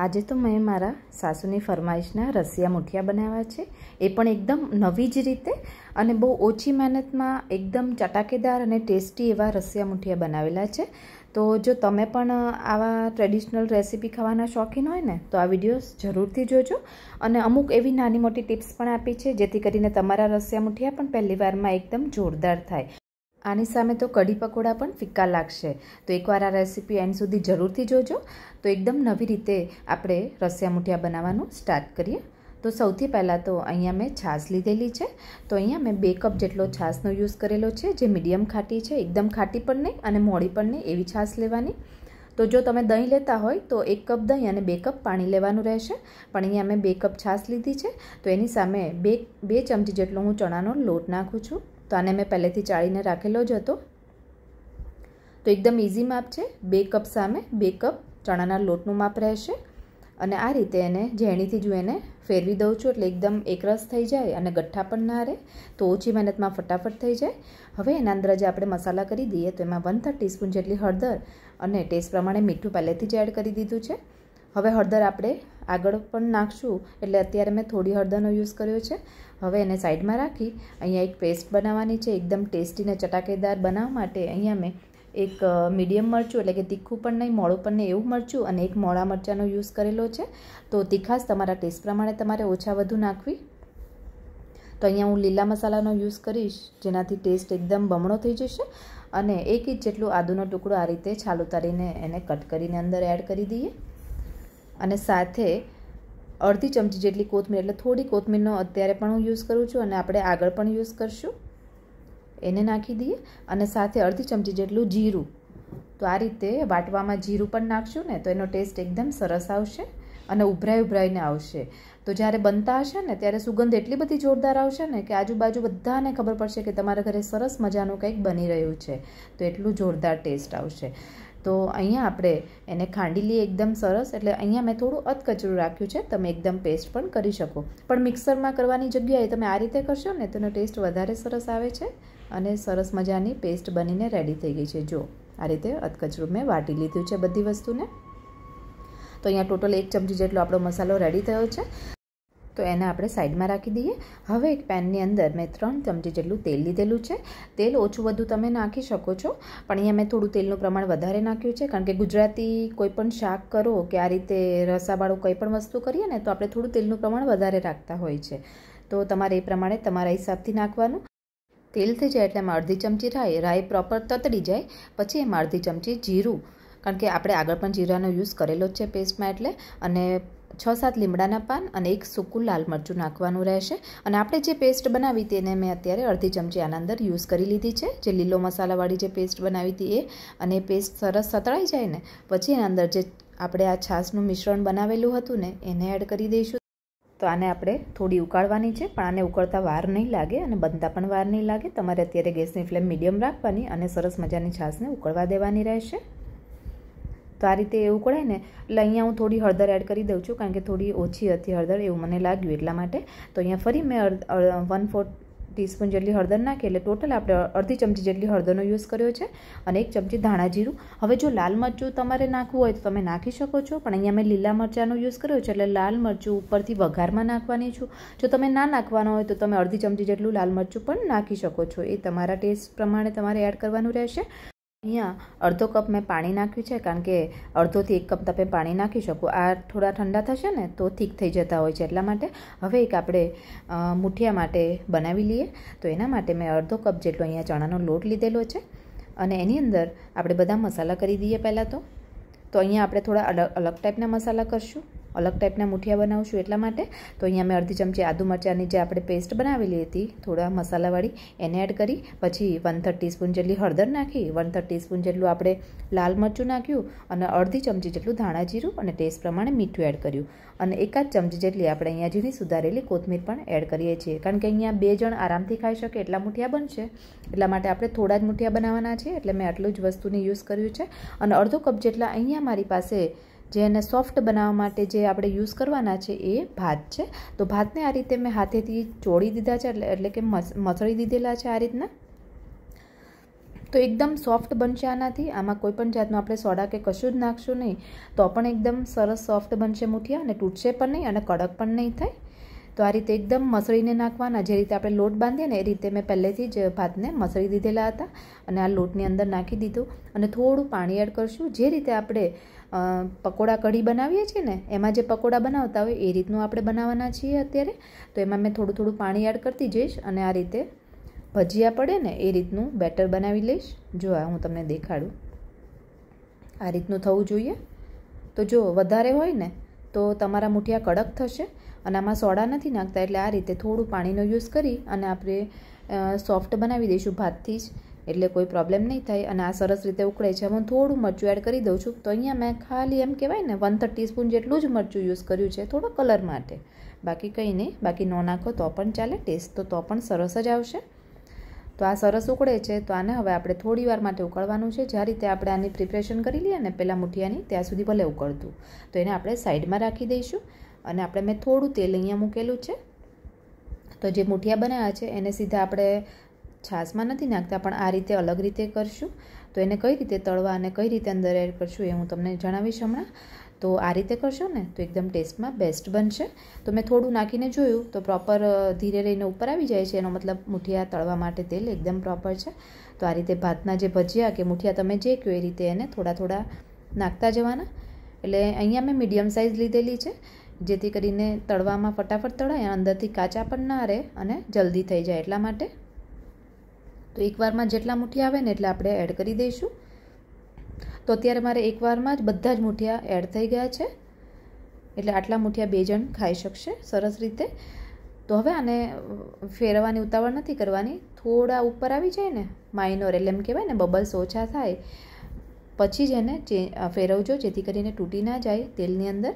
આજે તો મેં મારા સાસુની ફરમાઈશના રસિયા મુઠિયા બનાવ્યા છે એ પણ એકદમ નવી જ રીતે અને બહુ ઓછી મહેનતમાં એકદમ ચટાકેદાર અને ટેસ્ટી એવા રસિયા મુઠિયા બનાવેલા છે તો જો તમે પણ આવા ટ્રેડિશનલ રેસીપી ખાવાના શોખીન હોય ને તો આ વિડીયોઝ જરૂરથી જોજો અને અમુક એવી નાની મોટી ટિપ્સ પણ આપી છે જેથી કરીને તમારા રસિયા મુઠિયા પણ પહેલી વારમાં એકદમ જોરદાર થાય આની સામે તો કઢી પકોડા પણ ફિક્કા લાગશે તો એકવાર આ રેસીપી એન્ડ સુધી જરૂરથી જોજો તો એકદમ નવી રીતે આપણે રસિયા મૂઠિયા બનાવવાનું સ્ટાર્ટ કરીએ તો સૌથી પહેલાં તો અહીંયા મેં છાશ લીધેલી છે તો અહીંયા મેં બે કપ જેટલો છાશનો યુઝ કરેલો છે જે મીડિયમ ખાટી છે એકદમ ખાટી પણ નહીં અને મોડી પણ નહીં એવી છાશ લેવાની તો જો તમે દહીં લેતા હોય તો એક કપ દહીં અને બે કપ પાણી લેવાનું રહેશે પણ અહીંયા મેં બે કપ છાશ લીધી છે તો એની સામે બે બે ચમચી જેટલો હું ચણાનો લોટ નાખું છું તો આને મેં પહેલેથી ચાળીને રાખેલો જ હતો તો એકદમ ઇઝી માપ છે બે કપ સામે બે કપ ચણાના લોટનું માપ રહેશે અને આ રીતે એને ઝેણીથી જ હું એને ફેરવી દઉં છું એટલે એકદમ એકરસ થઈ જાય અને ગઠ્ઠા પણ ના રહે તો ઓછી મહેનતમાં ફટાફટ થઈ જાય હવે એના અંદર જે આપણે મસાલા કરી દઈએ તો એમાં વન થર્ડ ટીસ્પૂન જેટલી હળદર અને ટેસ્ટ પ્રમાણે મીઠું પહેલેથી જ એડ કરી દીધું છે હવે હળદર આપણે આગળ પણ નાખશું એટલે અત્યારે મેં થોડી હળદરનો યુઝ કર્યો છે હવે એને સાઈડમાં રાખી અહીંયા એક પેસ્ટ બનાવવાની છે એકદમ ટેસ્ટી અને ચટાકેદાર બનાવવા માટે અહીંયા મેં એક મીડિયમ મરચું એટલે કે તીખું પણ નહીં મોળું પણ નહીં એવું મરચું અને એક મોળા મરચાંનો યુઝ કરેલો છે તો તીખાશ તમારા ટેસ્ટ પ્રમાણે તમારે ઓછા વધુ નાખવી તો અહીંયા હું લીલા મસાલાનો યુઝ કરીશ જેનાથી ટેસ્ટ એકદમ બમણો થઈ જશે અને એક ઇંચ જેટલું આદુનો ટુકડો આ રીતે છાલ ઉતારીને એને કટ કરીને અંદર એડ કરી દઈએ અને સાથે અડધી ચમચી જેટલી કોથમીર એટલે થોડી કોથમીરનો અત્યારે પણ હું યુઝ કરું છું અને આપણે આગળ પણ યુઝ કરશું એને નાખી દઈએ અને સાથે અડધી ચમચી જેટલું જીરું તો આ રીતે વાટવામાં જીરું પણ નાખશું ને તો એનો ટેસ્ટ એકદમ સરસ આવશે અને ઉભરાઈ ઉભરાઈને આવશે તો જ્યારે બનતા હશે ને ત્યારે સુગંધ એટલી બધી જોરદાર આવશે ને કે આજુબાજુ બધાને ખબર પડશે કે તમારા ઘરે સરસ મજાનું કંઈક બની રહ્યું છે તો એટલું જોરદાર ટેસ્ટ આવશે તો અહીંયા આપણે એને ખાંડી લઈએ એકદમ સરસ એટલે અહીંયા મેં થોડું અધકચરું રાખ્યું છે તમે એકદમ પેસ્ટ પણ કરી શકો પણ મિક્સરમાં કરવાની જગ્યાએ તમે આ રીતે કરશો ને તેનો ટેસ્ટ વધારે સરસ આવે છે અને સરસ મજાની પેસ્ટ બનીને રેડી થઈ ગઈ છે જો આ રીતે અધકચરું મેં વાટી લીધું છે બધી વસ્તુને તો અહીંયા ટોટલ એક ચમચી જેટલો આપણો મસાલો રેડી થયો છે તો એને આપણે સાઈડમાં રાખી દઈએ હવે એક પેનની અંદર મેં ત્રણ ચમચી જેટલું તેલ લીધેલું છે તેલ ઓછું વધુ તમે નાખી શકો છો પણ અહીંયા મેં થોડું તેલનું પ્રમાણ વધારે નાખ્યું છે કારણ કે ગુજરાતી કોઈપણ શાક કરો કે આ રીતે રસાવાળું કંઈ પણ વસ્તુ કરીએ ને તો આપણે થોડું તેલનું પ્રમાણ વધારે રાખતા હોય છે તો તમારે એ પ્રમાણે તમારા હિસાબથી નાખવાનું તેલ થઈ જાય એટલે એમાં અડધી ચમચી રાઈ રાઈ પ્રોપર તતડી જાય પછી એમાં અડધી ચમચી જીરું કારણ કે આપણે આગળ પણ જીરાનો યુઝ કરેલો છે પેસ્ટમાં એટલે અને છ સાત લીમડાના પાન અને એક સૂકું લાલ મરચું નાખવાનું રહેશે અને આપણે જે પેસ્ટ બનાવી તેને મેં અત્યારે અડધી ચમચી આના અંદર યુઝ કરી લીધી છે જે લીલો મસાલાવાળી જે પેસ્ટ બનાવી હતી એ અને પેસ્ટ સરસ સતળાઈ જાય ને પછી એના અંદર જે આપણે આ છાશનું મિશ્રણ બનાવેલું હતું ને એને એડ કરી દઈશું તો આને આપણે થોડી ઉકાળવાની છે પણ આને ઉકળતા વાર નહીં લાગે અને બનતા પણ વાર નહીં લાગે તમારે અત્યારે ગેસની ફ્લેમ મીડિયમ રાખવાની અને સરસ મજાની છાશને ઉકળવા દેવાની રહેશે તો આ રીતે એવું ઉકળાય ને એટલે અહીંયા હું થોડી હળદર એડ કરી દઉં છું કારણ કે થોડી ઓછી હતી હળદર એવું મને લાગ્યું એટલા માટે તો અહીંયા ફરી મેં વન ફોર્થ ટીસ્પૂન જેટલી હળદર નાખી એટલે ટોટલ આપણે અડધી ચમચી જેટલી હળદરનો યુઝ કર્યો છે અને એક ચમચી ધાણા જીરું હવે જો લાલ મરચું તમારે નાખવું હોય તો તમે નાખી શકો છો પણ અહીંયા મેં લીલા મરચાંનો યુઝ કર્યો છે એટલે લાલ મરચું ઉપરથી વઘારમાં નાખવાની છું જો તમે ના નાખવાનો હોય તો તમે અડધી ચમચી જેટલું લાલ મરચું પણ નાખી શકો છો એ તમારા ટેસ્ટ પ્રમાણે તમારે એડ કરવાનું રહેશે અહીંયા અડધો કપ મેં પાણી નાખ્યું છે કારણ કે અડધોથી એક કપ તમે પાણી નાખી શકો આ થોડા ઠંડા થશે ને તો થીક થઈ જતા હોય છે એટલા માટે હવે એક આપણે મુઠિયા માટે બનાવી લઈએ તો એના માટે મેં અડધો કપ જેટલો અહીંયા ચણાનો લોટ લીધેલો છે અને એની અંદર આપણે બધા મસાલા કરી દઈએ પહેલાં તો તો અહીંયા આપણે થોડા અલગ અલગ ટાઈપના મસાલા કરશું અલગ ટાઈપના મુઠિયા બનાવશું એટલા માટે તો અહીંયા મેં અડધી ચમચી આદુ મરચાંની જે આપણે પેસ્ટ બનાવેલી હતી થોડા મસાલાવાળી એને એડ કરી પછી વન થર્ડ ટીસ્પૂન જેટલી હળદર નાખી વન થર્ડ ટીસ્પૂન જેટલું આપણે લાલ મરચું નાખ્યું અને અડધી ચમચી જેટલું ધાણા જીરું અને ટેસ્ટ પ્રમાણે મીઠું એડ કર્યું અને એકાદ ચમચી જેટલી આપણે અહીંયા ઝીણી સુધારેલી કોથમીર પણ એડ કરીએ છીએ કારણ કે અહીંયા બે જણ આરામથી ખાઈ શકે એટલા મુઠિયા બનશે એટલા માટે આપણે થોડા જ મૂઠિયા બનાવવાના છે એટલે મેં આટલું જ વસ્તુની યુઝ કર્યું છે અને અડધો કપ જેટલા અહીંયા મારી પાસે જે એને સોફ્ટ બનાવવા માટે જે આપણે યુઝ કરવાના છે એ ભાત છે તો ભાતને આ રીતે મેં હાથેથી ચોળી દીધા છે એટલે એટલે કે મસળી દીધેલા છે આ રીતના તો એકદમ સોફ્ટ બનશે આનાથી આમાં કોઈ પણ જાતનું આપણે સોડા કે કશું જ નાખશું નહીં તો પણ એકદમ સરસ સોફ્ટ બનશે મૂઠિયા અને તૂટશે પણ નહીં અને કડક પણ નહીં થાય તો આ રીતે એકદમ મસળીને નાખવાના જે રીતે આપણે લોટ બાંધીએ ને એ રીતે મેં પહેલેથી જ ભાતને મસળી દીધેલા હતા અને આ લોટની અંદર નાખી દીધું અને થોડું પાણી એડ કરશું જે રીતે આપણે પકોડા કઢી બનાવીએ છીએ ને એમાં જે પકોડા બનાવતા હોય એ રીતનું આપણે બનાવવાના છીએ અત્યારે તો એમાં મેં થોડું થોડું પાણી એડ કરતી જઈશ અને આ રીતે ભજીયા પડે ને એ રીતનું બેટર બનાવી લઈશ જો આ હું તમને દેખાડું આ રીતનું થવું જોઈએ તો જો વધારે હોય ને તો તમારા મુઠિયા કડક થશે અને આમાં સોડા નથી નાખતા એટલે આ રીતે થોડું પાણીનો યુઝ કરી અને આપણે સોફ્ટ બનાવી દઈશું ભાતથી જ એટલે કોઈ પ્રોબ્લેમ નહીં થાય અને આ સરસ રીતે ઉકળે છે હું થોડું મરચું એડ કરી દઉં છું તો અહીંયા મેં ખાલી એમ કહેવાય ને વન થર્ટી સ્પૂન જેટલું જ મરચું યુઝ કર્યું છે થોડો કલર માટે બાકી કંઈ નહીં બાકી ન નાખો તો પણ ચાલે ટેસ્ટ તો તો પણ સરસ જ આવશે તો આ સરસ ઉકળે છે તો આને હવે આપણે થોડી વાર માટે ઉકળવાનું છે જ્યાં રીતે આપણે આની પ્રિપરેશન કરી લઈએ ને પહેલાં મુઠિયાની ત્યાં સુધી ભલે ઉકળતું તો એને આપણે સાઈડમાં રાખી દઈશું અને આપણે મેં થોડું તેલ અહીંયા મૂકેલું છે તો જે મુઠિયા બનાવ્યા છે એને સીધા આપણે છાશમાં નથી નાખતા પણ આ રીતે અલગ રીતે કરશું તો એને કઈ રીતે તળવા અને કઈ રીતે અંદર એડ કરશું એ હું તમને જણાવીશ હમણાં તો આ રીતે કરશો ને તો એકદમ ટેસ્ટમાં બેસ્ટ બનશે તો મેં થોડું નાખીને જોયું તો પ્રોપર ધીરે રહીને ઉપર આવી જાય છે એનો મતલબ મુઠિયા તળવા માટે તેલ એકદમ પ્રોપર છે તો આ રીતે ભાતના જે ભજીયા કે મુઠિયા તમે જે કહો એ રીતે એને થોડા થોડા નાખતા જવાના એટલે અહીંયા મેં મીડિયમ સાઇઝ લીધેલી છે જેથી કરીને તળવામાં ફટાફટ તળાય અંદરથી કાચા પણ ના રહે અને જલ્દી થઈ જાય એટલા માટે તો એકવારમાં જેટલા મુઠ્ઠી આવે ને એટલે આપણે એડ કરી દઈશું તો અત્યારે મારે એકવારમાં જ બધા જ મુઠિયા એડ થઈ ગયા છે એટલે આટલા મુઠિયા બે જણ ખાઈ શકશે સરસ રીતે તો હવે આને ફેરવવાની ઉતાવળ નથી કરવાની થોડા ઉપર આવી જાય ને માઇનોર એટલે એમ કહેવાય ને બબલ્સ ઓછા થાય પછી જ એને ફેરવજો જેથી કરીને તૂટી ના જાય તેલની અંદર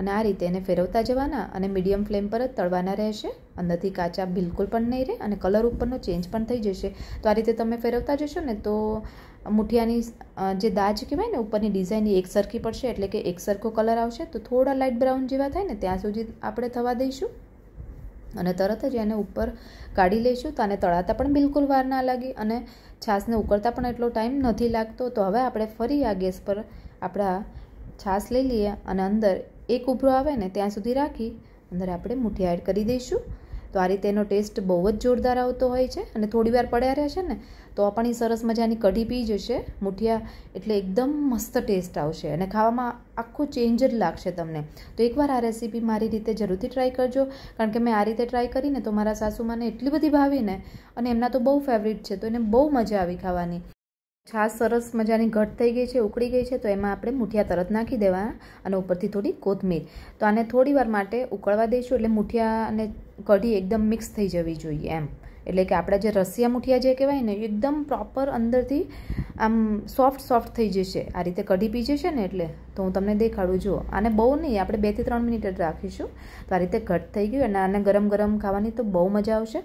અને આ રીતે એને ફેરવતા જવાના અને મીડિયમ ફ્લેમ પર જ તળવાના રહેશે અંદરથી કાચા બિલકુલ પણ નહીં રહે અને કલર ઉપરનો ચેન્જ પણ થઈ જશે તો આ રીતે તમે ફેરવતા જશો ને તો મુઠિયાની જે દાજ કહેવાય ને ઉપરની ડિઝાઇન એ એકસરખી પડશે એટલે કે એકસરખો કલર આવશે તો થોડા લાઇટ બ્રાઉન જેવા થાય ને ત્યાં સુધી આપણે થવા દઈશું અને તરત જ એને ઉપર કાઢી લઈશું તો આને તળાતા પણ બિલકુલ વાર ના લાગી અને છાશને ઉકળતા પણ એટલો ટાઈમ નથી લાગતો તો હવે આપણે ફરી આ ગેસ પર આપણા છાશ લઈ લઈએ અને અંદર એક ઉભરો આવે ને ત્યાં સુધી રાખી અંદર આપણે મુઠ્ઠી એડ કરી દઈશું તો આ રીતે એનો ટેસ્ટ બહુ જ જોરદાર આવતો હોય છે અને થોડી વાર પડ્યા રહેશે ને તો આપણી સરસ મજાની કઢી પી જશે મુઠિયા એટલે એકદમ મસ્ત ટેસ્ટ આવશે અને ખાવામાં આખું ચેન્જ જ લાગશે તમને તો એકવાર આ રેસીપી મારી રીતે જરૂરથી ટ્રાય કરજો કારણ કે મેં આ રીતે ટ્રાય કરીને તો મારા સાસુમાને એટલી બધી ભાવીને અને એમના તો બહુ ફેવરિટ છે તો એને બહુ મજા આવી ખાવાની છાશ સરસ મજાની ઘટ થઈ ગઈ છે ઉકળી ગઈ છે તો એમાં આપણે મૂઠિયા તરત નાખી દેવાના અને ઉપરથી થોડી કોથમીર તો આને થોડી માટે ઉકળવા દઈશું એટલે મુઠિયા અને કઢી એકદમ મિક્સ થઈ જવી જોઈએ એમ એટલે કે આપણા જે રસિયા મુઠિયા જે કહેવાય ને એકદમ પ્રોપર અંદરથી આમ સોફ્ટ સોફ્ટ થઈ જશે આ રીતે કઢી પી જશે ને એટલે તો હું તમને દેખાડું જુઓ આને બહુ નહીં આપણે બેથી ત્રણ મિનિટ રાખીશું તો આ રીતે ઘટ થઈ ગયું અને આને ગરમ ગરમ ખાવાની તો બહુ મજા આવશે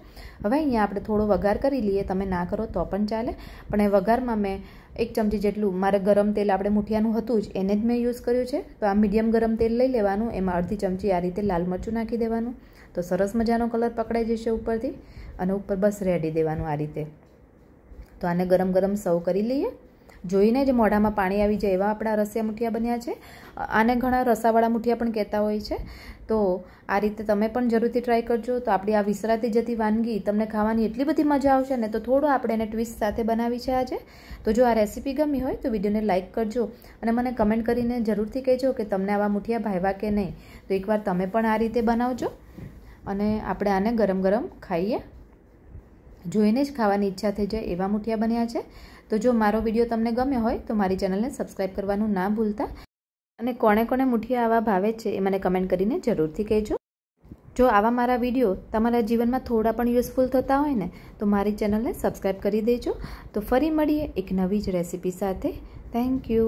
હવે અહીંયા આપણે થોડો વઘાર કરી લઈએ તમે ના કરો તો પણ ચાલે પણ એ વઘારમાં મેં એક ચમચી જેટલું મારે ગરમ તેલ આપણે મુઠિયાનું હતું જ એને જ મેં યુઝ કર્યું છે તો આ મીડિયમ ગરમ તેલ લઈ લેવાનું એમાં અડધી ચમચી આ રીતે લાલ મરચું નાખી દેવાનું તો સરસ મજાનો કલર પકડાઈ જશે ઉપરથી અને ઉપર બસ રેડી દેવાનું આ રીતે તો આને ગરમ ગરમ સર્વ કરી લઈએ જોઈને જ મોઢામાં પાણી આવી જાય એવા આપણા રસિયા મુઠિયા બન્યા છે આને ઘણા રસાવાળા મુઠિયા પણ કહેતા હોય છે તો આ રીતે તમે પણ જરૂરથી ટ્રાય કરજો તો આપણી આ વિસરાતી જતી વાનગી તમને ખાવાની એટલી બધી મજા આવશે ને તો થોડું આપણે એને ટ્વિસ્ટ સાથે બનાવી છે આજે તો જો આ રેસીપી ગમી હોય તો વિડીયોને લાઇક કરજો અને મને કમેન્ટ કરીને જરૂરથી કહેજો કે તમને આવા મુઠિયા ભાવ્યા કે નહીં તો એકવાર તમે પણ આ રીતે બનાવજો અને આપણે આને ગરમ ગરમ ખાઈએ જોઈને જ ખાવાની ઈચ્છા થઈ જાય એવા મુઠિયા બન્યા છે તો જો મારો વિડીયો તમને ગમ્યો હોય તો મારી ચેનલને સબસ્ક્રાઈબ કરવાનું ના ભૂલતા અને કોણે કોણે મુઠિયા આવા ભાવે છે એ મને કમેન્ટ કરીને જરૂરથી કહેજો જો આવા મારા વિડીયો તમારા જીવનમાં થોડા પણ યુઝફુલ થતા હોય ને તો મારી ચેનલને સબસ્ક્રાઈબ કરી દેજો તો ફરી મળીએ એક નવી જ રેસીપી સાથે થેન્ક યુ